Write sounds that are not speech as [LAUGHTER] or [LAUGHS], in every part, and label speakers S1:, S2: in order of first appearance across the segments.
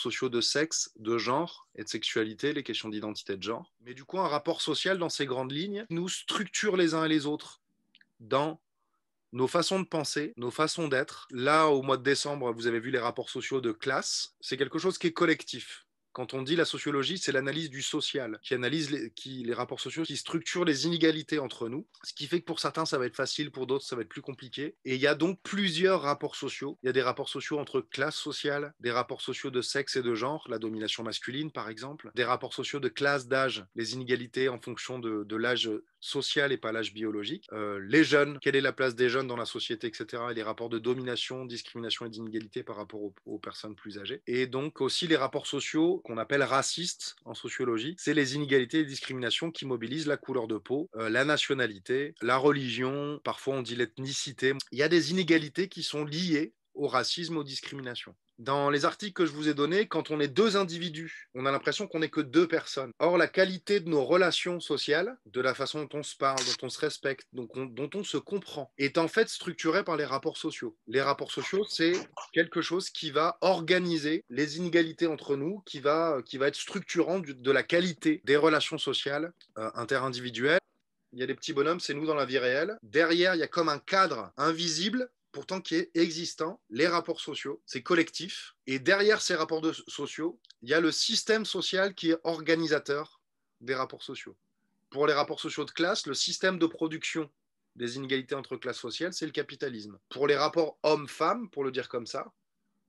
S1: sociaux de sexe, de genre et de sexualité, les questions d'identité de genre. Mais du coup, un rapport social dans ces grandes lignes nous structure les uns et les autres dans nos façons de penser, nos façons d'être. Là, au mois de décembre, vous avez vu les rapports sociaux de classe. C'est quelque chose qui est collectif. Quand on dit la sociologie, c'est l'analyse du social, qui analyse les, qui, les, rapports sociaux, qui structure les inégalités entre nous. Ce qui fait que pour certains, ça va être facile, pour d'autres, ça va être plus compliqué. Et il y a donc plusieurs rapports sociaux. Il y a des rapports sociaux entre classes sociales, des rapports sociaux de sexe et de genre, la domination masculine par exemple, des rapports sociaux de classe, d'âge, les inégalités en fonction de, de l'âge social et pas l'âge biologique. Euh, les jeunes, quelle est la place des jeunes dans la société, etc. Et les rapports de domination, discrimination et d'inégalité par rapport aux, personnes plus âgées. Et donc aussi les rapports sociaux qu'on appelle racistes en sociologie. C'est les inégalités et les discriminations qui mobilisent la couleur de peau, euh, la nationalité, la religion, parfois on dit l'ethnicité. Il y a des inégalités qui sont liées au racisme, aux discriminations. Dans les articles que je vous ai donnés, quand on est deux individus, on a l'impression qu'on n'est que deux personnes. Or, la qualité de nos relations sociales, de la façon dont on se parle, dont on se respecte, donc dont on se comprend, est en fait structurée par les rapports sociaux. Les rapports sociaux, c'est quelque chose qui va organiser les inégalités entre nous, qui va, qui va être structurant de la qualité des relations sociales euh, interindividuelles il y a des petits bonhommes, c'est nous dans la vie réelle. Derrière, il y a comme un cadre invisible pourtant qui est existant, les rapports sociaux, c'est collectif. Et derrière ces rapports sociaux, il y a le système social qui est organisateur des rapports sociaux. Pour les rapports sociaux de classe, le système de production des inégalités entre classes sociales, c'est le capitalisme. Pour les rapports hommes-femmes, pour le dire comme ça,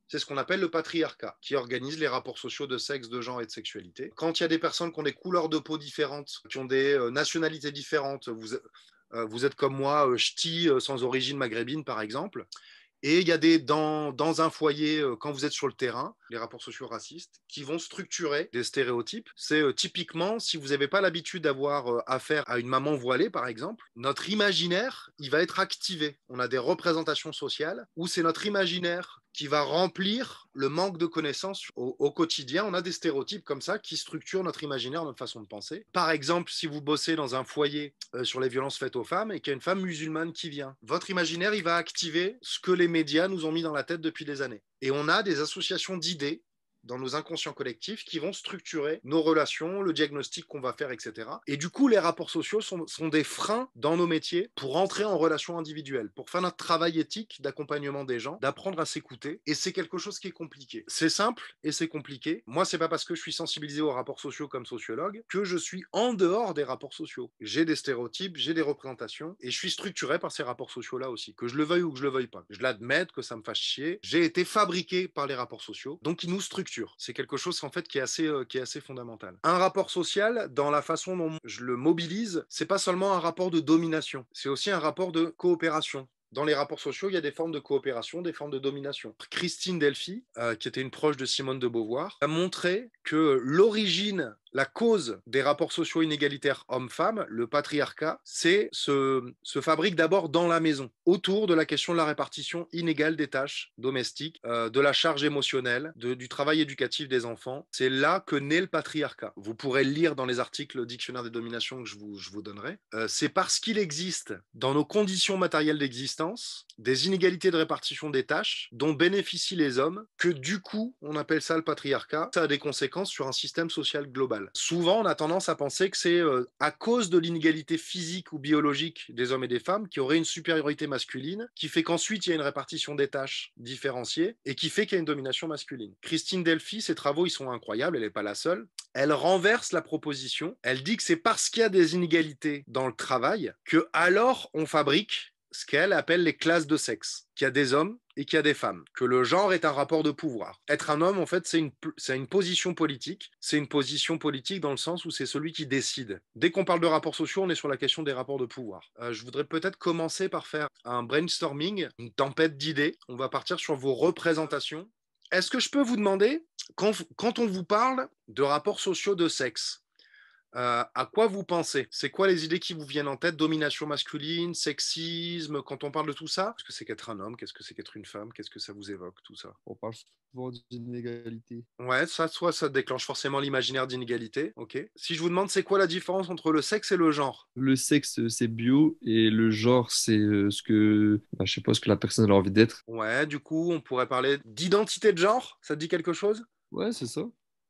S1: c'est ce qu'on appelle le patriarcat, qui organise les rapports sociaux de sexe, de genre et de sexualité. Quand il y a des personnes qui ont des couleurs de peau différentes, qui ont des euh, nationalités différentes, vous, euh, vous êtes comme moi, euh, ch'ti, euh, sans origine maghrébine, par exemple. Et il y a des, dans, un foyer, quand vous êtes sur le terrain, les rapports sociaux racistes, qui vont structurer des stéréotypes. C'est typiquement, si vous n'avez pas l'habitude d'avoir affaire à une maman voilée, par exemple, notre imaginaire, il va être activé. On a des représentations sociales où c'est notre imaginaire qui va remplir le manque de connaissances au, quotidien. On a des stéréotypes comme ça qui structurent notre imaginaire, notre façon de penser. Par exemple, si vous bossez dans un foyer euh, sur les violences faites aux femmes et qu'il y a une femme musulmane qui vient, votre imaginaire, il va activer ce que les médias nous ont mis dans la tête depuis des années. Et on a des associations d'idées dans nos inconscients collectifs qui vont structurer nos relations, le diagnostic qu'on va faire, etc. Et du coup, les rapports sociaux sont, des freins dans nos métiers pour entrer en relation individuelle, pour faire un travail éthique d'accompagnement des gens, d'apprendre à s'écouter. Et c'est quelque chose qui est compliqué. C'est simple et c'est compliqué. Moi, c'est pas parce que je suis sensibilisé aux rapports sociaux comme sociologue que je suis en dehors des rapports sociaux. J'ai des stéréotypes, j'ai des représentations et je suis structuré par ces rapports sociaux-là aussi, que je le veuille ou que je le veuille pas. Je l'admette que ça me fasse chier. J'ai été fabriqué par les rapports sociaux, donc ils nous structurent c'est quelque chose en fait qui est assez, euh, qui est assez fondamental. Un rapport social, dans la façon dont je le mobilise, c'est pas seulement un rapport de domination, c'est aussi un rapport de coopération. Dans les rapports sociaux, il y a des formes de coopération, des formes de domination. Christine Delphi, euh, qui était une proche de Simone de Beauvoir, a montré que l'origine la cause des rapports sociaux inégalitaires hommes-femmes, le patriarcat, c'est se, fabrique d'abord dans la maison, autour de la question de la répartition inégale des tâches domestiques, euh, de la charge émotionnelle, du travail éducatif des enfants. C'est là que naît le patriarcat. Vous pourrez lire dans les articles Dictionnaire des dominations que je vous, donnerai. Euh, c'est parce qu'il existe dans nos conditions matérielles d'existence des inégalités de répartition des tâches dont bénéficient les hommes que du coup on appelle ça le patriarcat. Ça a des conséquences sur un système social global. Souvent, on a tendance à penser que c'est euh, à cause de l'inégalité physique ou biologique des hommes et des femmes qui aurait une supériorité masculine, qui fait qu'ensuite il y a une répartition des tâches différenciée et qui fait qu'il y a une domination masculine. Christine Delphi, ses travaux, ils sont incroyables, elle n'est pas la seule. Elle renverse la proposition. Elle dit que c'est parce qu'il y a des inégalités dans le travail que alors on fabrique ce qu'elle appelle les classes de sexe, qu'il y a des hommes et qu'il y a des femmes, que le genre est un rapport de pouvoir. Être un homme, en fait, c'est une, position politique. C'est une position politique dans le sens où c'est celui qui décide. Dès qu'on parle de rapports sociaux, on est sur la question des rapports de pouvoir. Euh, je voudrais peut-être commencer par faire un brainstorming, une tempête d'idées. On va partir sur vos représentations. Est-ce que je peux vous demander, quand on vous parle de rapports sociaux de sexe, à quoi vous pensez C'est quoi les idées qui vous viennent en tête Domination masculine, sexisme, quand on parle de tout ça Qu'est-ce que c'est qu'être un homme Qu'est-ce que c'est qu'être une femme Qu'est-ce que ça vous évoque, tout ça On parle souvent d'inégalité. Ouais, ça, soit ça déclenche forcément l'imaginaire d'inégalité, ok. Si je vous demande, c'est quoi la différence entre le sexe et le genre Le sexe, c'est bio, et le genre, c'est euh, ce que, bah, je sais pas, ce que la personne a envie d'être. Ouais, du coup, on pourrait parler d'identité de genre Ça te dit quelque chose Ouais, c'est ça.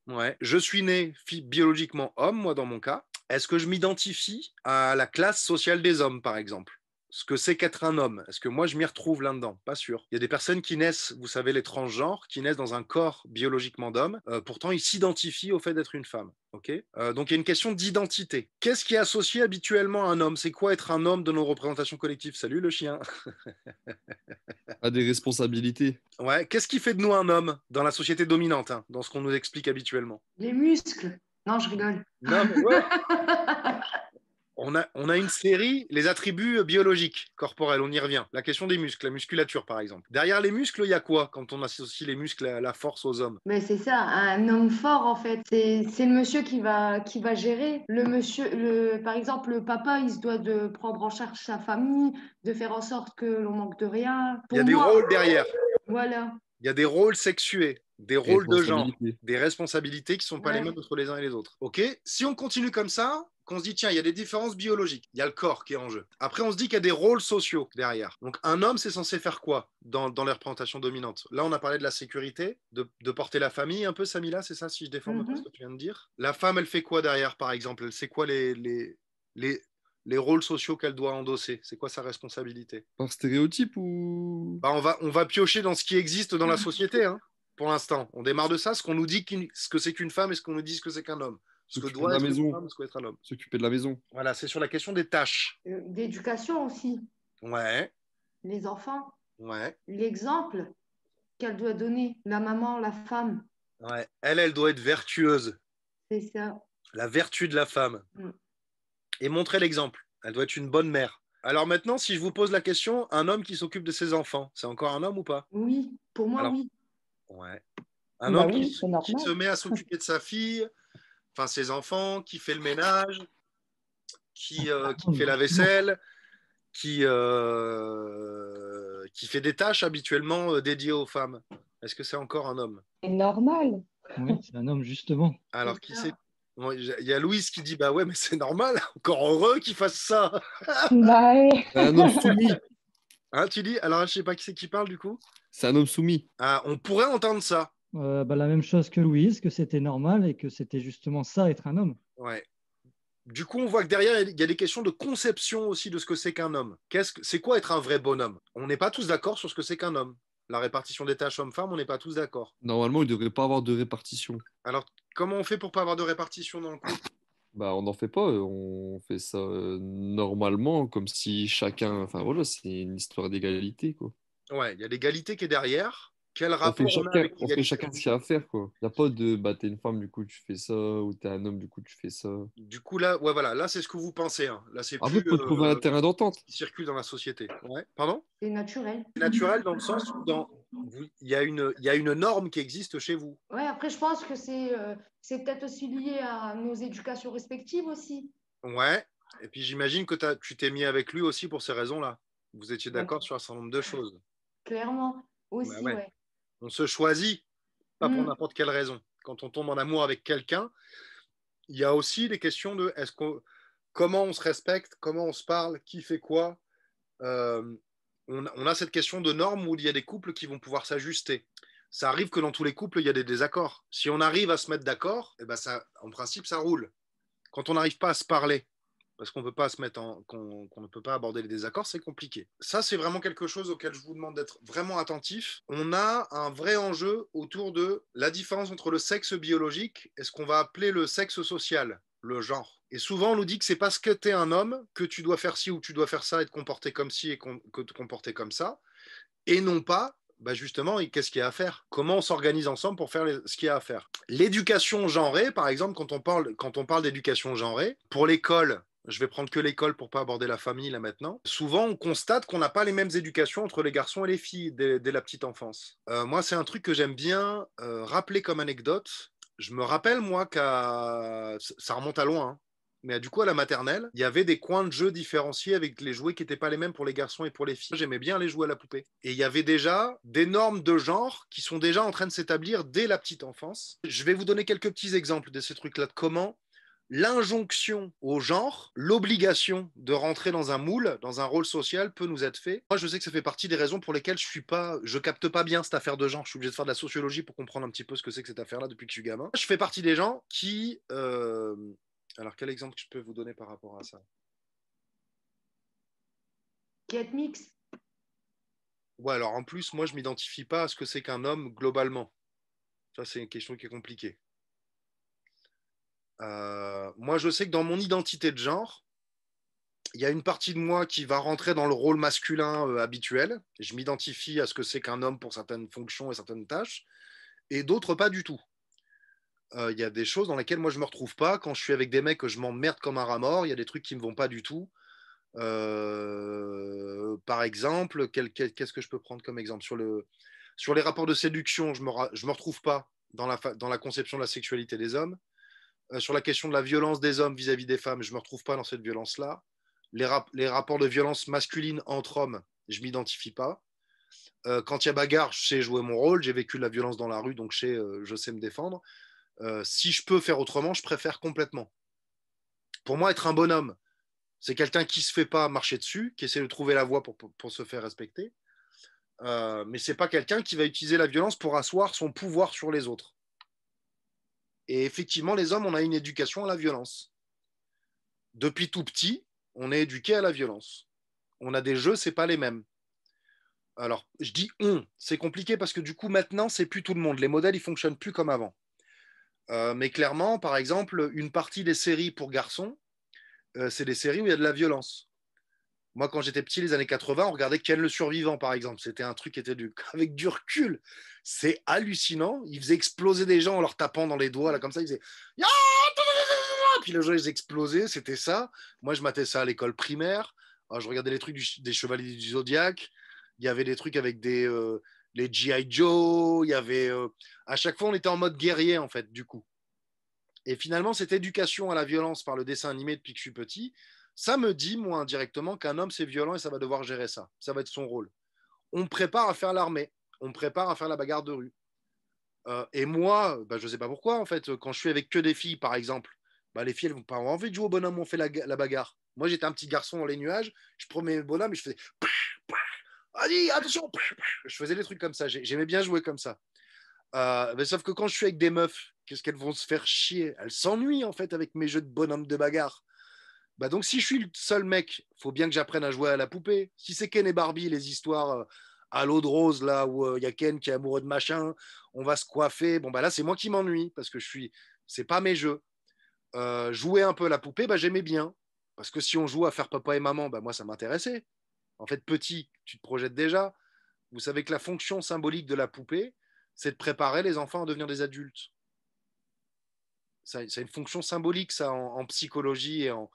S1: Ouais. Je suis né biologiquement homme, moi, dans mon cas. Est-ce que je m'identifie à la classe sociale des hommes, par exemple ce que c'est qu'être un homme. Est-ce que moi, je m'y retrouve là-dedans Pas sûr. Il y a des personnes qui naissent, vous savez, les transgenres, qui naissent dans un corps biologiquement d'homme. Euh, pourtant, ils s'identifient au fait d'être une femme. ok euh, donc, il y a une question d'identité. Qu'est-ce qui est associé habituellement à un homme C'est quoi être un homme de nos représentations collectives Salut le chien À des responsabilités. [LAUGHS] Ouais. Qu'est-ce qui fait de nous un homme dans la société dominante, hein, dans ce qu'on nous explique habituellement Les muscles. Non, je rigole. Non, ouais [LAUGHS] on a, une série, les attributs euh, biologiques, corporels, on y revient. La question des muscles, la musculature par exemple. Derrière les muscles, il y a quoi quand on associe les muscles à la force aux hommes Mais c'est ça, un homme fort en fait, c'est le monsieur qui va, qui va gérer. Le monsieur, par exemple, le papa, il se doit de prendre en charge sa famille, de faire en sorte que l'on manque de rien. il y a des rôles derrière. Voilà. Il y a des rôles sexués des rôles de genre, des responsabilités qui ne sont pas les mêmes entre les uns et les autres. Ok Si on continue comme ça, qu'on se dit, tiens, il y a des différences biologiques, il y a le corps qui est en jeu. Après, on se dit qu'il y a des rôles sociaux derrière. Donc, un homme, c'est censé faire quoi dans, dans les représentations dominantes Là, on a parlé de la sécurité, de, porter la famille un peu, Samila, c'est ça, si je déforme mhm. ce que tu viens de dire La femme, elle fait quoi derrière, par exemple C'est quoi les, les, les les rôles sociaux qu'elle doit endosser C'est quoi sa responsabilité Par stéréotype ou bah on, va, on va piocher dans ce qui existe dans la [LAUGHS] société. Hein pour l'instant. On démarre de ça, ce qu'on nous dit ce que c'est qu'une femme et ce qu'on nous dit ce que c'est qu'un homme. Ce que doit être maison. une femme, ce un homme. S'occuper de la maison. Voilà, c'est sur la question des tâches. Euh, d'éducation aussi. Ouais. Les enfants. Ouais. L'exemple qu'elle doit donner, la maman, la femme. Ouais. Elle, elle doit être vertueuse. C'est ça. La vertu de la femme. Mm. Et montrer l'exemple. Elle doit être une bonne mère. Alors maintenant, si je vous pose la question, un homme qui s'occupe de ses enfants, c'est encore un homme ou pas Oui, pour moi, oui. Ouais.
S2: Un homme bah qui, se met à s'occuper
S1: de sa fille, enfin ses enfants, qui fait le ménage, qui, euh, ah, fait la vaisselle, qui, euh, qui fait des tâches habituellement euh, dédiées aux femmes. Est-ce que c'est encore un homme C'est normal. Oui, c'est un homme justement. Alors qui c'est il y a Louise qui dit Bah ouais, mais c'est normal, [LAUGHS] encore heureux qu'il fasse ça. Bah Un homme soumis. [LAUGHS] Hein, tu dis Alors, je sais pas qui c'est qui parle du coup. C'est un homme soumis. Ah, on pourrait entendre ça. Euh, bah, la même chose que Louise, que c'était normal et que c'était justement ça, être un homme. Ouais. Du coup, on voit que derrière, il y a des questions de conception aussi de ce que c'est qu'un homme. Qu'est-ce que, c'est quoi être un vrai bonhomme On n'est pas tous d'accord sur ce que c'est qu'un homme. La répartition des tâches hommes-femmes, on n'est pas tous d'accord. Normalement, il ne devrait pas avoir de répartition. Alors, comment on fait pour pas avoir de répartition dans le couple bah, on n'en fait pas, on fait ça normalement, comme si chacun. Enfin voilà, c'est une histoire d'égalité. Quoi. Ouais, il y a l'égalité qui est derrière, quel rapport on fait, chacun, on ce qu'il y a à faire. Il n'y a pas de bah, t'es une femme, du coup tu fais ça, ou t'es un homme, du coup tu fais ça. Du coup, là, ouais, voilà, là c'est ce que vous pensez. Hein. Là, c'est ah plus, vous trouver un euh, terrain d'entente. Qui circule dans la société. Ouais. Pardon C'est naturel. Naturel dans le sens où dans, il y, a une, il y a une norme qui existe chez vous. ouais après, je pense que c'est euh, c'est peut-être aussi lié à nos éducations respectives aussi. Ouais, et puis j'imagine que as, tu t'es mis avec lui aussi pour ces raisons-là. Vous étiez d'accord sur un certain nombre de choses. Clairement, aussi, on se choisit, pas pour mm. n'importe quelle raison. Quand on tombe en amour avec quelqu'un, il y a aussi des questions de comment on se respecte, comment on se parle, qui fait quoi. Euh, on, a cette question de normes où il y a des couples qui vont pouvoir s'ajuster. Ça arrive que dans tous les couples, il y a des désaccords. Si on arrive à se mettre d'accord, eh ben ça, en principe, ça roule. Quand on n'arrive pas à se parler, parce qu'on peut pas se mettre en, qu'on, ne peut pas aborder les désaccords, c'est compliqué. Ça, c'est vraiment quelque chose auquel je vous demande d'être vraiment attentif. On a un vrai enjeu autour de la différence entre le sexe biologique et ce qu'on va appeler le sexe social, le genre. Et souvent, on nous dit que c'est parce que tu es un homme que tu dois faire ci ou tu dois faire ça et te comporter comme ci et que te comporter comme ça, et non pas bah justement, qu'est-ce qu'il y a à faire Comment on s'organise ensemble pour faire ce qu'il y a à faire L'éducation genrée, par exemple, quand on parle, quand on parle d'éducation genrée, pour l'école, je vais prendre que l'école pour pas aborder la famille là maintenant. Souvent, on constate qu'on n'a pas les mêmes éducations entre les garçons et les filles dès, la petite enfance. Euh, moi, c'est un truc que j'aime bien euh, rappeler comme anecdote. Je me rappelle, moi, qu'à. Ça remonte à loin, hein, Mais du coup, à la maternelle, il y avait des coins de jeu différenciés avec les jouets qui n'étaient pas les mêmes pour les garçons et pour les filles. J'aimais bien les jouets à la poupée. Et il y avait déjà des normes de genre qui sont déjà en train de s'établir dès la petite enfance. Je vais vous donner quelques petits exemples de ces trucs-là, de comment l'injonction au genre, l'obligation de rentrer dans un moule, dans un rôle social peut nous être fait. Moi, je sais que ça fait partie des raisons pour lesquelles je suis pas, je capte pas bien cette affaire de genre. Je suis obligé de faire de la sociologie pour comprendre un petit peu ce que c'est que cette affaire-là depuis que je suis gamin. Je fais partie des gens qui, euh, alors quel exemple je peux vous donner par rapport à ça Get mix. Ouais, alors en plus, moi, je m'identifie pas à ce que c'est qu'un homme globalement. Ça, c'est une question qui est compliquée. Euh, moi, je sais que dans mon identité de genre, il y a une partie de moi qui va rentrer dans le rôle masculin euh, habituel. Je m'identifie à ce que c'est qu'un homme pour certaines fonctions et certaines tâches, et d'autres pas du tout. Euh, il y a des choses dans lesquelles moi je me retrouve pas. Quand je suis avec des mecs que je m'emmerde comme un rat mort, il y a des trucs qui me vont pas du tout. par exemple, qu'est-ce que je peux prendre comme exemple sur, le, sur les rapports de séduction Je me, je me retrouve pas dans la, dans la conception de la sexualité des hommes. Euh, sur la question de la violence des hommes vis-à-vis des femmes, je ne me retrouve pas dans cette violence-là. Les, rapports de violence masculine entre hommes, je ne m'identifie pas. Euh, quand il y a bagarre, je sais jouer mon rôle. J'ai vécu de la violence dans la rue, donc je sais, euh, me défendre. si je peux faire autrement, je préfère complètement. Pour moi, être un bonhomme, c'est quelqu'un qui ne se fait pas marcher dessus, qui essaie de trouver la voie pour, pour se faire respecter. mais ce n'est pas quelqu'un qui va utiliser la violence pour asseoir son pouvoir sur les autres. Et effectivement, les hommes, on a une éducation à la violence. Depuis tout petit, on est éduqué à la violence. On a des jeux, c'est pas les mêmes. Alors, je dis on, c'est compliqué parce que du coup, maintenant, c'est plus tout le monde. Les modèles, ils fonctionnent plus comme avant. Euh, mais clairement, par exemple, une partie des séries pour garçons, euh, c'est des séries où il y a de la violence. Moi, quand j'étais petit, les années 80, on regardait Ken le survivant, par exemple. C'était un truc qui était du... [LAUGHS] avec du recul. C'est hallucinant. Ils faisaient exploser des gens en leur tapant dans les doigts, là, comme ça. Ils faisaient puis les gens, ils explosaient. C'était ça. Moi, je m'attais ça à l'école primaire. Ah, je regardais les trucs des Chevaliers du Zodiac. Il y avait des trucs avec des. Euh, les G.I. Joe, il y avait. Euh, à chaque fois, on était en mode guerrier, en fait, du coup. Et finalement, cette éducation à la violence par le dessin animé depuis que je suis petit, ça me dit, moi, directement, qu'un homme, c'est violent et ça va devoir gérer ça. Ça va être son rôle. On prépare à faire l'armée. On prépare à faire la bagarre de rue. Euh, et moi, bah, je ne sais pas pourquoi, en fait, quand je suis avec que des filles, par exemple, bah, les filles, elles n'ont pas envie de jouer au bonhomme, on fait la, la bagarre. Moi, j'étais un petit garçon dans les nuages, je prenais le bonhomme et je faisais. Allez, attention Je faisais des trucs comme ça, j'aimais bien jouer comme ça. Euh, mais sauf que quand je suis avec des meufs, qu'est-ce qu'elles vont se faire chier Elles s'ennuient en fait avec mes jeux de bonhomme de bagarre. Bah, donc, si je suis le seul mec, faut bien que j'apprenne à jouer à la poupée. Si c'est Ken et Barbie, les histoires euh, à l'eau de rose, là où euh, il y a Ken qui est amoureux de machin, on va se coiffer. Bon, bah là, c'est moi qui m'ennuie parce que je suis. C'est pas mes jeux. Euh, jouer un peu à la poupée, bah, j'aimais bien. Parce que si on joue à faire papa et maman, bah, moi, ça m'intéressait. En fait, petit, tu te projettes déjà. Vous savez que la fonction symbolique de la poupée, c'est de préparer les enfants à devenir des adultes. C'est une fonction symbolique, ça, en psychologie et en,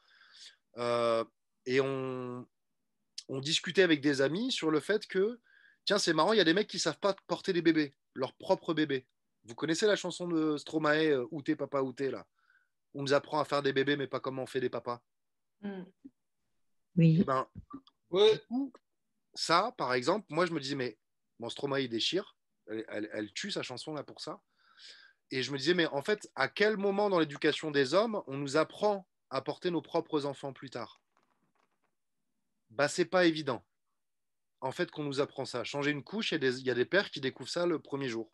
S1: euh, et on, discutait avec des amis sur le fait que, tiens, c'est marrant, il y a des mecs qui savent pas porter des bébés, leur propre bébé. Vous connaissez la chanson de Stromae, euh, Où t'es papa, où là On nous apprend à faire des bébés, mais pas comment on fait des papas. Mm. Oui. Eh ben, Ça, par exemple, moi je me disais, mais mon Stromae il déchire, elle, elle, tue sa chanson là pour ça. Et je me disais, mais en fait, à quel moment dans l'éducation des hommes on nous apprend apporter nos propres enfants plus tard bah, n'est pas évident. En fait, qu'on nous apprend ça. Changer une couche, il y, a des pères qui découvrent ça le premier jour.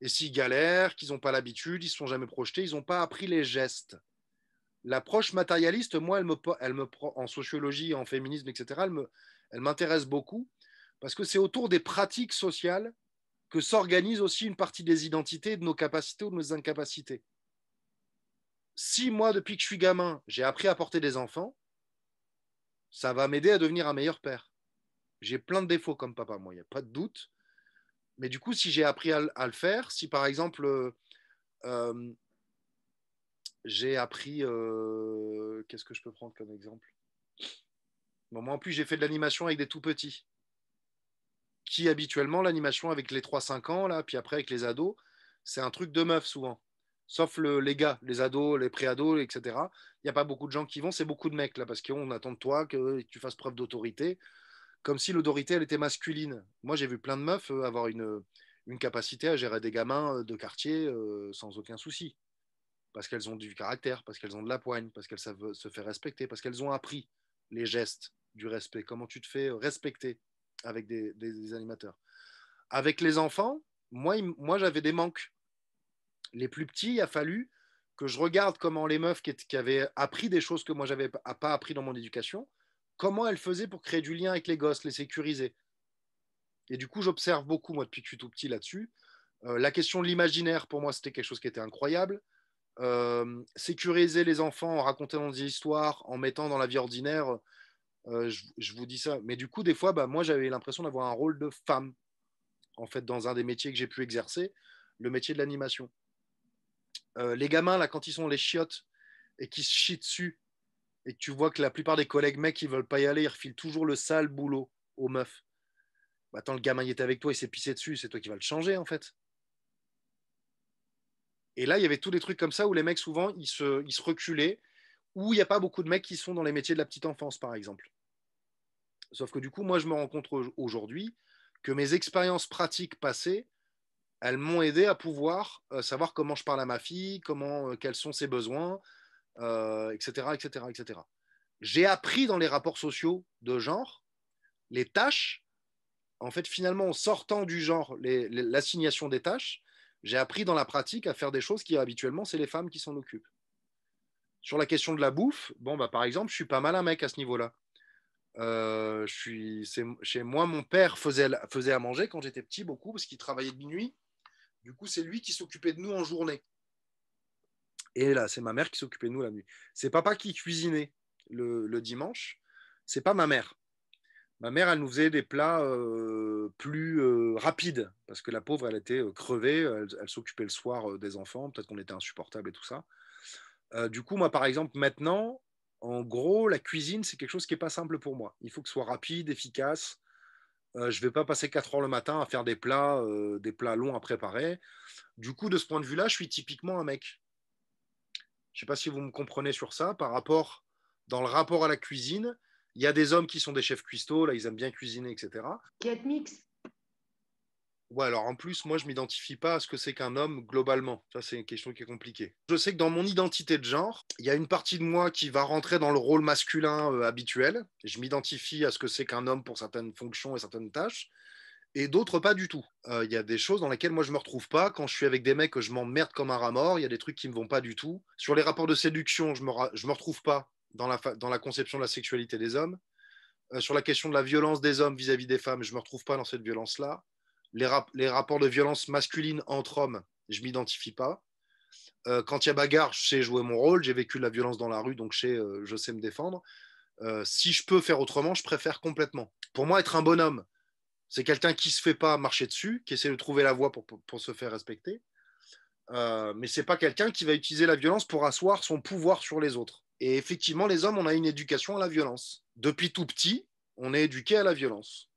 S1: Et s'ils galèrent, qu'ils n'ont pas l'habitude, ils ne se sont jamais projetés, ils n'ont pas appris les gestes. L'approche matérialiste, moi, elle me, elle me, en sociologie, en féminisme, etc., elle m'intéresse beaucoup parce que c'est autour des pratiques sociales que s'organise aussi une partie des identités, de nos capacités ou de nos incapacités si moi, depuis que je suis gamin, j'ai appris à porter des enfants, ça va m'aider à devenir un meilleur père. J'ai plein de défauts comme papa, moi, il n'y a pas de doute. Mais du coup, si j'ai appris à, le faire, si par exemple, euh, euh, j'ai appris. Euh, qu'est-ce que je peux prendre comme exemple Moi, en plus, j'ai fait de l'animation avec des tout petits. Qui habituellement, l'animation avec les 3-5 ans, là, puis après avec les ados, c'est un truc de meuf souvent sauf les gars, les ados, les pré-ados, etc. Il n'y a pas beaucoup de gens qui vont, c'est beaucoup de mecs là, parce qu'on attend de toi que tu fasses preuve d'autorité, comme si l'autorité, elle était masculine. Moi, j'ai vu plein de meufs euh, avoir une, capacité à gérer des gamins euh, de quartier euh, sans aucun souci, parce qu'elles ont du caractère, parce qu'elles ont de la poigne, parce qu'elles savent se faire respecter, parce qu'elles ont appris les gestes du respect, comment tu te fais respecter avec des, des animateurs. Avec les enfants, moi, moi j'avais des manques les plus petits, il a fallu que je regarde comment les meufs qui, avaient appris des choses que moi, je j'avais pas appris dans mon éducation, comment elles faisaient pour créer du lien avec les gosses, les sécuriser. Et du coup, j'observe beaucoup, moi, depuis que je suis tout petit là-dessus. Euh, la question de l'imaginaire, pour moi, c'était quelque chose qui était incroyable. Euh, sécuriser les enfants en racontant des histoires, en mettant dans la vie ordinaire, euh, je, vous dis ça. Mais du coup, des fois, bah, moi, j'avais l'impression d'avoir un rôle de femme, en fait, dans un des métiers que j'ai pu exercer, le métier de l'animation. Euh, les gamins, là, quand ils sont les chiottes et qu'ils se chient dessus, et que tu vois que la plupart des collègues mecs, ils veulent pas y aller, ils refilent toujours le sale boulot aux meufs. Bah, attends, le gamin, il était avec toi, il s'est pissé dessus, c'est toi qui vas le changer, en fait. Et là, il y avait tous des trucs comme ça où les mecs, souvent, ils se, ils se reculaient, où il n'y a pas beaucoup de mecs qui sont dans les métiers de la petite enfance, par exemple. Sauf que du coup, moi, je me rends compte aujourd'hui que mes expériences pratiques passées elles m'ont aidé à pouvoir euh, savoir comment je parle à ma fille, comment, euh, quels sont ses besoins, etc., etc., etc. J'ai appris dans les rapports sociaux de genre les tâches. En fait, finalement, en sortant du genre, l'assignation des tâches, j'ai appris dans la pratique à faire des choses qui habituellement, c'est les femmes qui s'en occupent. Sur la question de la bouffe, bon, bah, par exemple, je suis pas mal un mec à ce niveau-là. Euh, je suis, chez moi, mon père faisait, faisait à manger quand j'étais petit beaucoup parce qu'il travaillait de nuit. Du coup, c'est lui qui s'occupait de nous en journée. Et là, c'est ma mère qui s'occupait de nous la nuit. C'est papa qui cuisinait le, dimanche. C'est pas ma mère. Ma mère, elle nous faisait des plats euh, plus euh, rapides parce que la pauvre, elle était euh, crevée. Elle, s'occupait le soir des enfants. Peut-être qu'on était insupportable et tout ça. du coup, moi, par exemple, maintenant, en gros, la cuisine, c'est quelque chose qui n'est pas simple pour moi. Il faut que ce soit rapide, efficace je vais pas passer 4 heures le matin à faire des plats, des plats longs à préparer. Du coup, de ce point de vue-là, je suis typiquement un mec. Je ne sais pas si vous me comprenez sur ça. Par rapport, dans le rapport à la cuisine, il y a des hommes qui sont des chefs cuistots, là, ils aiment bien cuisiner, etc. Qui Ouais, alors en plus, moi, je m'identifie pas à ce que c'est qu'un homme globalement. Ça, c'est une question qui est compliquée. Je sais que dans mon identité de genre, il y a une partie de moi qui va rentrer dans le rôle masculin euh, habituel. Je m'identifie à ce que c'est qu'un homme pour certaines fonctions et certaines tâches et d'autres pas du tout. Euh, il y a des choses dans lesquelles moi je me retrouve pas. Quand je suis avec des mecs, je m'emmerde comme un rat mort. Il y a des trucs qui me vont pas du tout. Sur les rapports de séduction, je me, je me retrouve pas dans la, dans la conception de la sexualité des hommes. Euh, sur la question de la violence des hommes vis-à-vis -vis des femmes, je me retrouve pas dans cette violence-là les, rapports de violence masculine entre hommes, je ne m'identifie pas. Euh, quand il y a bagarre, je sais jouer mon rôle. J'ai vécu de la violence dans la rue, donc je sais, euh, me défendre. Euh, si je peux faire autrement, je préfère complètement. Pour moi, être un bonhomme, c'est quelqu'un qui ne se fait pas marcher dessus, qui essaie de trouver la voie pour, se faire respecter. mais c'est pas quelqu'un qui va utiliser la violence pour asseoir son pouvoir sur les autres. Et effectivement, les hommes, on a une éducation à la violence. Depuis tout petit, on est éduqué à la violence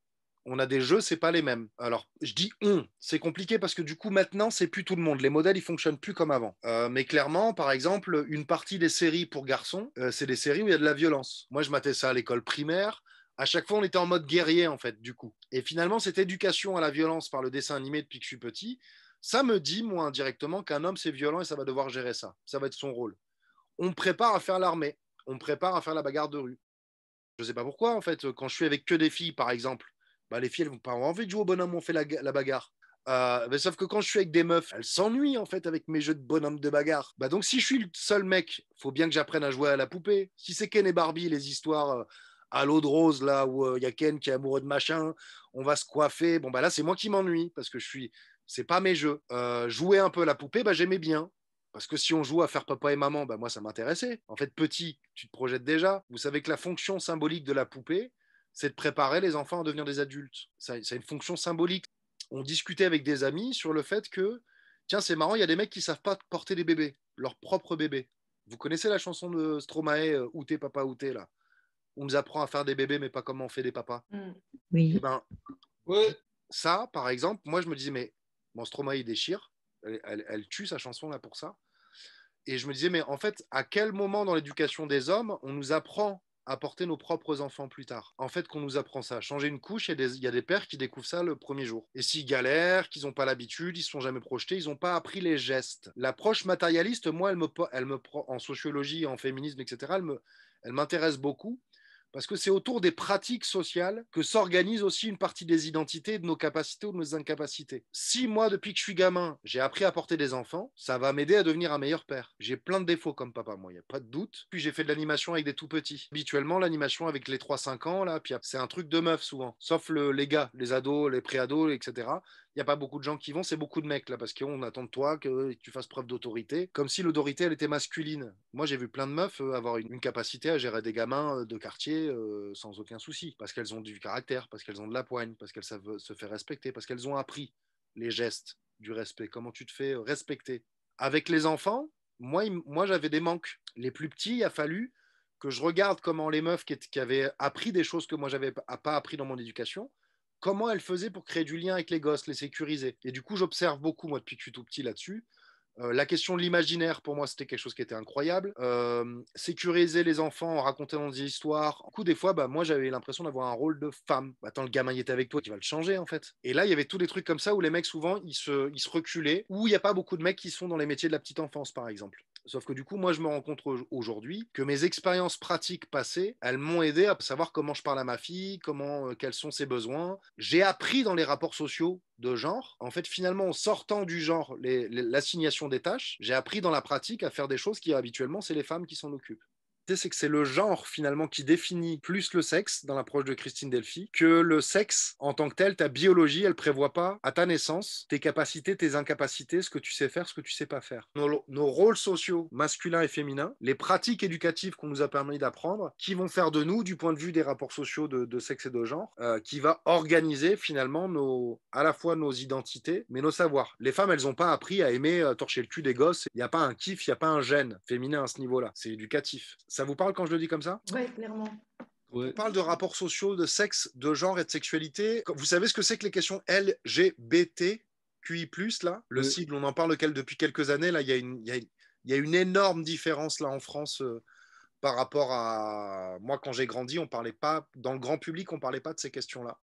S1: on a des jeux, c'est pas les mêmes. Alors, je dis on, c'est compliqué parce que du coup, maintenant, c'est plus tout le monde. Les modèles, ils fonctionnent plus comme avant. Euh, mais clairement, par exemple, une partie des séries pour garçons, euh, c'est des séries où il y a de la violence. Moi, je m'attais ça à l'école primaire. À chaque fois, on était en mode guerrier, en fait, du coup. Et finalement, cette éducation à la violence par le dessin animé depuis que je suis petit, ça me dit, moi, directement qu'un homme, c'est violent et ça va devoir gérer ça. Ça va être son rôle. On prépare à faire l'armée. On prépare à faire la bagarre de rue. Je ne sais pas pourquoi, en fait, quand je suis avec que des filles, par exemple, bah, les filles, elles vont pas avoir envie de jouer au bonhomme, on fait la, bagarre. Euh, sauf que quand je suis avec des meufs, elles s'ennuient en fait avec mes jeux de bonhomme de bagarre. Bah donc si je suis le seul mec, faut bien que j'apprenne à jouer à la poupée. Si c'est Ken et Barbie, les histoires euh, à l'eau de rose là où euh, il y a Ken qui est amoureux de machin, on va se coiffer. Bon bah là c'est moi qui m'ennuie parce que je suis, c'est pas mes jeux. jouer un peu à la poupée, bah j'aimais bien. Parce que si on joue à faire papa et maman, bah moi ça m'intéressait. En fait, petit, tu te projettes déjà. Vous savez que la fonction symbolique de la poupée, c'est de préparer les enfants à devenir des adultes. Ça, une fonction symbolique. On discutait avec des amis sur le fait que, tiens, c'est marrant, il y a des mecs qui savent pas porter des bébés, leurs propres bébés. Vous connaissez la chanson de Stromae, euh, Où t'es papa, où t'es là On nous apprend à faire des bébés, mais pas comment on fait des papas. Mm. Oui. Eh ben, Ça, par exemple, moi je me disais, mais bon, Stromae déchire, elle, elle tue sa chanson là pour ça. Et je me disais, mais en fait, à quel moment dans l'éducation des hommes on nous apprend apporter nos propres enfants plus tard. En fait, qu'on nous apprend ça. Changer une couche, il y, a des pères qui découvrent ça le premier jour. Et s'ils galèrent, qu'ils n'ont pas l'habitude, ils sont jamais projetés, ils n'ont pas appris les gestes. L'approche matérialiste, moi, elle me, elle me en sociologie, en féminisme, etc., elle m'intéresse beaucoup parce que c'est autour des pratiques sociales que s'organise aussi une partie des identités, de nos capacités ou de nos incapacités. Si moi, depuis que je suis gamin, j'ai appris à porter des enfants, ça va m'aider à devenir un meilleur père. J'ai plein de défauts comme papa, moi, il n'y a pas de doute. Puis j'ai fait de l'animation avec des tout petits. Habituellement, l'animation avec les 3-5 ans, là, puis c'est un truc de meuf souvent, sauf les gars, les ados, les pré-ados, etc n'y a pas beaucoup de gens qui vont, c'est beaucoup de mecs là, parce qu'on attend de toi que tu fasses preuve d'autorité, comme si l'autorité elle était masculine. Moi j'ai vu plein de meufs euh, avoir une, capacité à gérer des gamins euh, de quartier euh, sans aucun souci, parce qu'elles ont du caractère, parce qu'elles ont de la poigne, parce qu'elles savent se faire respecter, parce qu'elles ont appris les gestes du respect, comment tu te fais respecter. Avec les enfants, moi, moi j'avais des manques. Les plus petits, il a fallu que je regarde comment les meufs qui, avaient appris des choses que moi j'avais pas appris dans mon éducation, comment elle faisait pour créer du lien avec les gosses, les sécuriser. Et du coup, j'observe beaucoup, moi, depuis que je suis tout petit là-dessus la question de l'imaginaire, pour moi, c'était quelque chose qui était incroyable. sécuriser les enfants en racontant des histoires. Du coup, des fois, bah, moi, j'avais l'impression d'avoir un rôle de femme. attends, bah, le gamin, il était avec toi, tu vas le changer, en fait. Et là, il y avait tous des trucs comme ça où les mecs, souvent, ils se, se reculaient, où il n'y a pas beaucoup de mecs qui sont dans les métiers de la petite enfance, par exemple. Sauf que du coup, moi, je me rends compte aujourd'hui que mes expériences pratiques passées, elles m'ont aidé à savoir comment je parle à ma fille, comment, quels sont ses besoins. J'ai appris dans les rapports sociaux de genre. En fait, finalement, en sortant du genre, l'assignation des tâches, j'ai appris dans la pratique à faire des choses qui habituellement, c'est les femmes qui s'en occupent c'est que c'est le genre finalement qui définit plus le sexe dans l'approche de Christine Delphi que le sexe en tant que tel. Ta biologie, elle prévoit pas à ta naissance tes capacités, tes incapacités, ce que tu sais faire, ce que tu sais pas faire. Nos, nos rôles sociaux masculins et féminins, les pratiques éducatives qu'on nous a permis d'apprendre, qui vont faire de nous, du point de vue des rapports sociaux de, sexe et de genre, euh, qui va organiser finalement nos, à la fois nos identités, mais nos savoirs. Les femmes, elles ont pas appris à aimer euh, torcher le cul des gosses. Il n'y a pas un kiff, il n'y a pas un gène féminin à ce niveau-là. C'est éducatif ça vous parle quand je le dis comme ça Oui, clairement. On parle de rapports sociaux, de sexe, de genre et de sexualité. Vous savez ce que c'est que les questions LGBTQI, là Le cible, on en parle lequel depuis quelques années. Là, il y, a une, y a une énorme différence là en France euh, par rapport à. Moi, quand j'ai grandi, on parlait pas. Dans le grand public, on parlait pas de ces questions-là.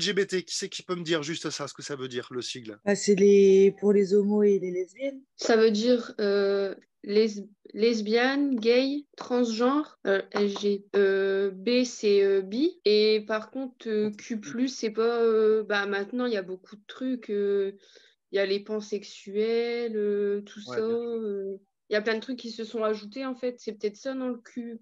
S1: LGBT, qui c'est qui peut me dire juste ça, ce que ça veut dire, le sigle bah, C'est les... pour les homos et les lesbiennes. Ça veut dire euh, les... lesbienne, gay, transgenre, euh, euh, B c'est euh, bi, et par contre Q+, c'est pas... bah, maintenant, il y a beaucoup de trucs, il y a les pansexuels, tout ça... il y a plein de trucs qui se sont ajoutés en fait, c'est peut-être ça dans le Q.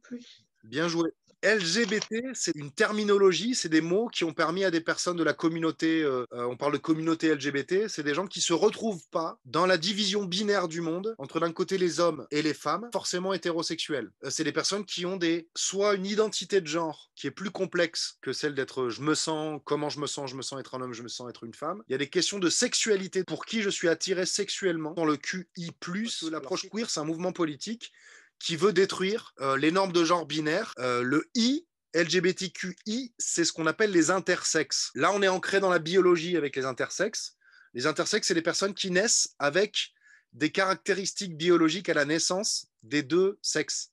S1: Bien joué. LGBT, c'est une terminologie, c'est des mots qui ont permis à des personnes de la communauté, euh, euh, on parle de communauté LGBT, c'est des gens qui se retrouvent pas dans la division binaire du monde entre d'un côté les hommes et les femmes, forcément hétérosexuels. Euh, c'est des personnes qui ont des soit une identité de genre qui est plus complexe que celle d'être je me sens, comment je me sens, je me sens être un homme, je me sens être une femme. Il y a des questions de sexualité pour qui je suis attiré sexuellement dans le QI+. L'approche queer, c'est un mouvement politique qui veut détruire euh, les normes de genre binaire. Euh, le I LGBTQI, c'est ce qu'on appelle les intersexes. Là, on est ancré dans la biologie avec les intersexes. Les intersexes, c'est les personnes qui naissent avec des caractéristiques biologiques à la naissance des deux sexes.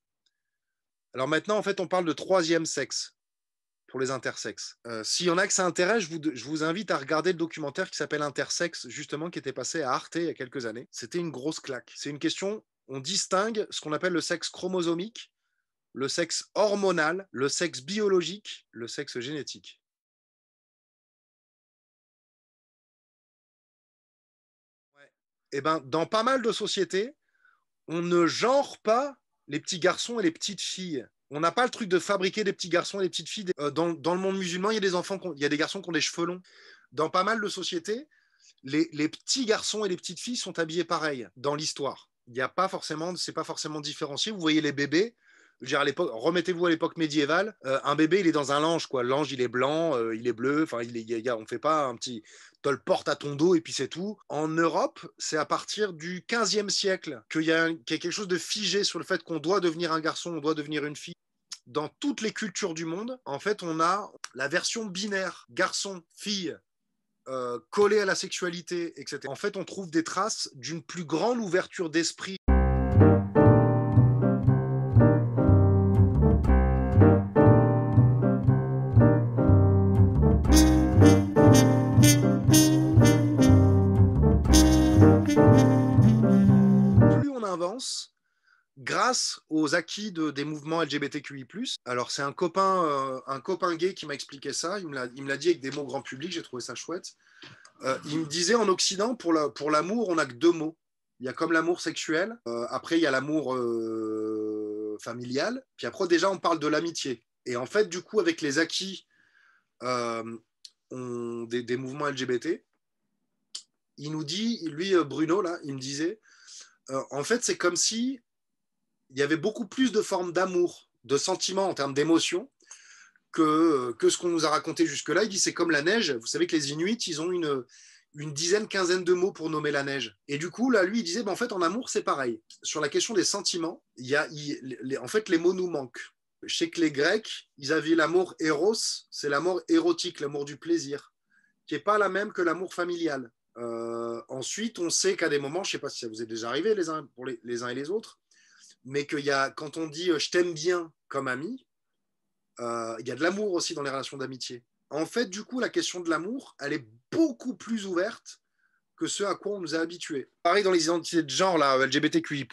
S1: Alors maintenant, en fait, on parle de troisième sexe pour les intersexes. Euh, s'il y en a que ça intéresse, je vous, je vous, invite à regarder le documentaire qui s'appelle Intersex, justement, qui était passé à Arte il y a quelques années. C'était une grosse claque. C'est une question on distingue ce qu'on appelle le sexe chromosomique, le sexe hormonal, le sexe biologique, le sexe génétique. Et eh ben, dans pas mal de sociétés, on ne genre pas les petits garçons et les petites filles. On n'a pas le truc de fabriquer des petits garçons et des petites filles. Euh, dans, le monde musulman, il y a des enfants, y a des garçons qui ont des cheveux longs. Dans pas mal de sociétés, les, les petits garçons et les petites filles sont habillés pareil dans l'histoire il n'y a pas forcément, c'est pas forcément différencié. Vous voyez les bébés, remettez-vous à l'époque médiévale, euh, un bébé, il est dans un linge, quoi. L'ange, il est blanc, euh, il est bleu, enfin, il est, on fait pas un petit, tu le porte à ton dos et puis c'est tout. En Europe, c'est à partir du 15e siècle qu'il y, qu'il y a quelque chose de figé sur le fait qu'on doit devenir un garçon, on doit devenir une fille dans toutes les cultures du monde, en fait, on a la version binaire, garçon, fille, euh, collé à la sexualité, etc. En fait, on trouve des traces d'une plus grande ouverture d'esprit grâce aux acquis de, des mouvements LGBTQI. Alors, c'est un copain, euh, un copain gay qui m'a expliqué ça. Il me l'a dit avec des mots grand public, j'ai trouvé ça chouette. Euh, il me disait en Occident, pour l'amour, la, pour on n'a que deux mots. Il y a comme l'amour sexuel, euh, après, il y a l'amour familial, puis après, déjà, on parle de l'amitié. Et en fait, du coup, avec les acquis des, mouvements LGBT, il nous dit, lui, Bruno, là, il me disait. en fait, c'est comme si il y avait beaucoup plus de formes d'amour, de sentiments en termes d'émotions, que, que ce qu'on nous a raconté jusque-là. Il dit c'est comme la neige. Vous savez que les Inuits, ils ont une, une dizaine, quinzaine de mots pour nommer la neige. Et du coup, là, lui, il disait, ben, en fait, en amour, c'est pareil. Sur la question des sentiments, il y a, en fait, les mots nous manquent. Je sais que les Grecs, ils avaient l'amour éros, c'est l'amour érotique, l'amour du plaisir, qui n'est pas la même que l'amour familial. Euh, ensuite, on sait qu'à des moments, je ne sais pas si ça vous est déjà arrivé les uns, pour les uns et les autres, mais que y a, quand on dit euh, je t'aime bien comme ami, euh, il y a de l'amour aussi dans les relations d'amitié. En fait, du coup, la question de l'amour, elle est beaucoup plus ouverte que ce à quoi on nous a habitués. Pareil dans les identités de genre, là, LGBTQI,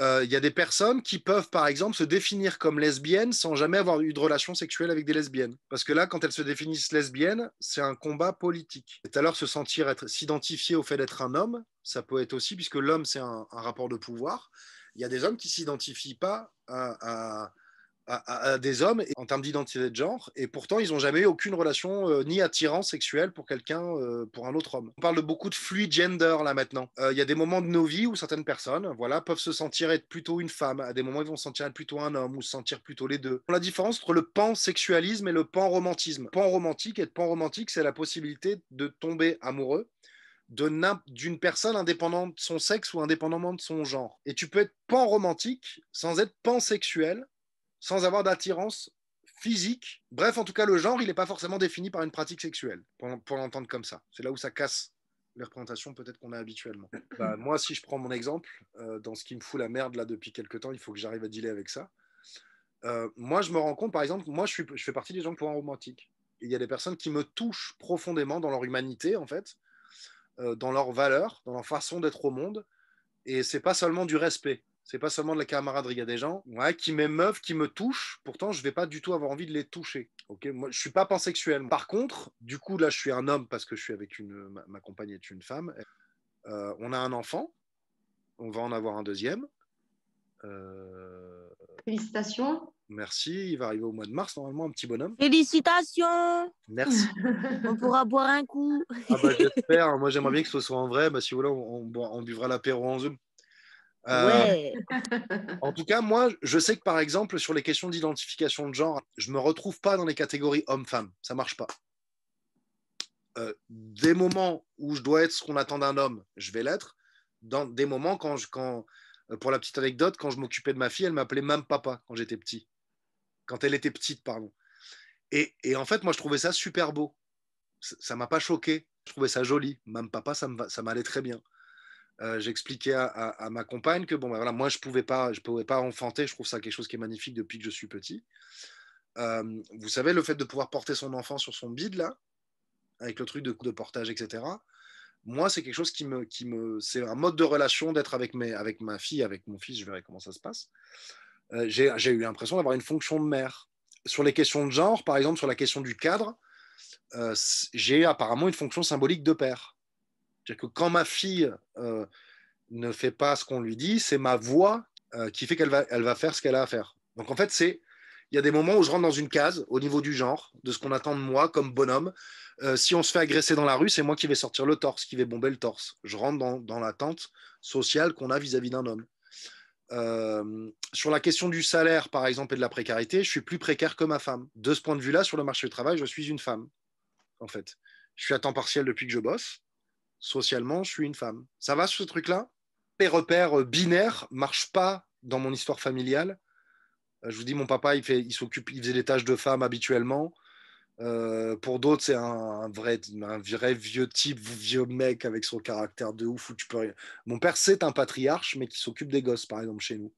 S1: euh, il y a des personnes qui peuvent, par exemple, se définir comme lesbiennes sans jamais avoir eu de relation sexuelle avec des lesbiennes. Parce que là, quand elles se définissent lesbiennes, c'est un combat politique. Et alors, se sentir être, s'identifier au fait d'être un homme, ça peut être aussi, puisque l'homme, c'est un, un rapport de pouvoir il y a des hommes qui ne s'identifient pas à, des hommes en termes d'identité de genre, et pourtant ils n'ont jamais eu aucune relation euh, ni attirant sexuelle pour quelqu'un, euh, pour un autre homme. On parle beaucoup de fluid gender là maintenant. Il euh, y a des moments de nos vies où certaines personnes voilà, peuvent se sentir être plutôt une femme, à des moments ils vont se sentir être plutôt un homme ou se sentir plutôt les deux. La différence entre le pansexualisme et le panromantisme. Panromantique, être romantique c'est la possibilité de tomber amoureux d'une personne indépendante de son sexe ou indépendamment de son genre. Et tu peux être panromantique sans être pansexuel, sans avoir d'attirance physique. Bref, en tout cas, le genre, il n'est pas forcément défini par une pratique sexuelle, pour, l'entendre comme ça. C'est là où ça casse les représentations peut-être qu'on a habituellement. [COUGHS] Bah, moi, si je prends mon exemple, euh, dans ce qui me fout la merde là depuis quelques temps, il faut que j'arrive à dealer avec ça. Euh, moi, je me rends compte, par exemple, moi, je, fais partie des gens qui sont romantique. Il y a des personnes qui me touchent profondément dans leur humanité, en fait, euh, dans leurs valeurs, dans leur façon d'être au monde. Et c'est pas seulement du respect, c'est pas seulement de la camaraderie. Il y a des gens qui m'émeuvent, qui me touchent. Pourtant, je vais pas du tout avoir envie de les toucher. Je moi, je suis pas pansexuel. Par contre, du coup, là, je suis un homme parce que je suis avec une, ma, compagne est une femme. Euh, on a un enfant, on va en avoir un deuxième. Euh, Félicitations. Merci, il va arriver au mois de mars, normalement, un petit bonhomme. Félicitations. Merci. [LAUGHS] on pourra boire un coup. ah bah, J'espère, moi j'aimerais bien que ce soit en vrai. Bah, si vous on, on, buvra l'apéro en Zoom. Euh, ouais. en tout cas, moi, je sais que par exemple, sur les questions d'identification de genre, je me retrouve pas dans les catégories homme-femme. Ça marche pas. Euh, des moments où je dois être ce qu'on attend d'un homme, je vais l'être. Dans des moments quand je, quand, euh, pour la petite anecdote, quand je m'occupais de ma fille, elle m'appelait même papa quand j'étais petit. Quand elle était petite, pardon. Et, en fait, moi, je trouvais ça super beau. Ça m'a pas choqué. Je trouvais ça joli. Même papa, ça m'allait très bien. Euh, j'expliquais à, ma compagne que bon, ben voilà, moi, je pouvais pas, je pouvais pas enfanter. Je trouve ça quelque chose qui est magnifique depuis que je suis petit. Euh, vous savez, le fait de pouvoir porter son enfant sur son bide, là, avec le truc de, de portage, etc moi, c'est quelque chose qui me, qui me, c'est un mode de relation d'être avec mes, avec ma fille, avec mon fils. Je verrai comment ça se passe. Euh, j'ai, eu l'impression d'avoir une fonction de mère. Sur les questions de genre, par exemple, sur la question du cadre, euh, j'ai apparemment une fonction symbolique de père. C'est-à-dire que quand ma fille euh, ne fait pas ce qu'on lui dit, c'est ma voix qui fait qu'elle va, elle va faire ce qu'elle a à faire. Donc en fait, c'est il y a des moments où je rentre dans une case au niveau du genre, de ce qu'on attend de moi comme bonhomme. Euh, si on se fait agresser dans la rue, c'est moi qui vais sortir le torse, qui vais bomber le torse. Je rentre dans, l'attente sociale qu'on a vis-à-vis d'un homme. Euh, sur la question du salaire, par exemple, et de la précarité, je suis plus précaire que ma femme. De ce point de vue-là, sur le marché du travail, je suis une femme, en fait. Je suis à temps partiel depuis que je bosse. Socialement, je suis une femme. Ça va sur ce truc-là Les repères binaires marchent pas dans mon histoire familiale euh, je vous dis, mon papa, il, fait, il s'occupe, il faisait les tâches de femme habituellement. Euh, pour d'autres, c'est un, vrai, un vieux type, vieux mec avec son caractère de ouf. ou tu peux... Mon père, c'est un patriarche, mais qui s'occupe des gosses, par exemple, chez nous.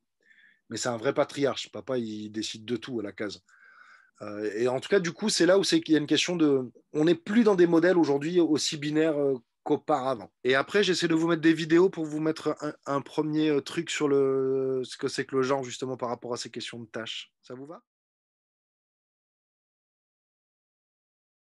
S1: Mais c'est un vrai patriarche. Papa, il décide de tout à la case. Euh, et en tout cas, du coup, c'est là où c'est qu'il y a une question de. On n'est plus dans des modèles aujourd'hui aussi binaires qu'auparavant. Et après, j'essaie de vous mettre des vidéos pour vous mettre un, premier euh, truc sur le, ce que c'est que le genre, justement, par rapport à ces questions de tâches. Ça vous va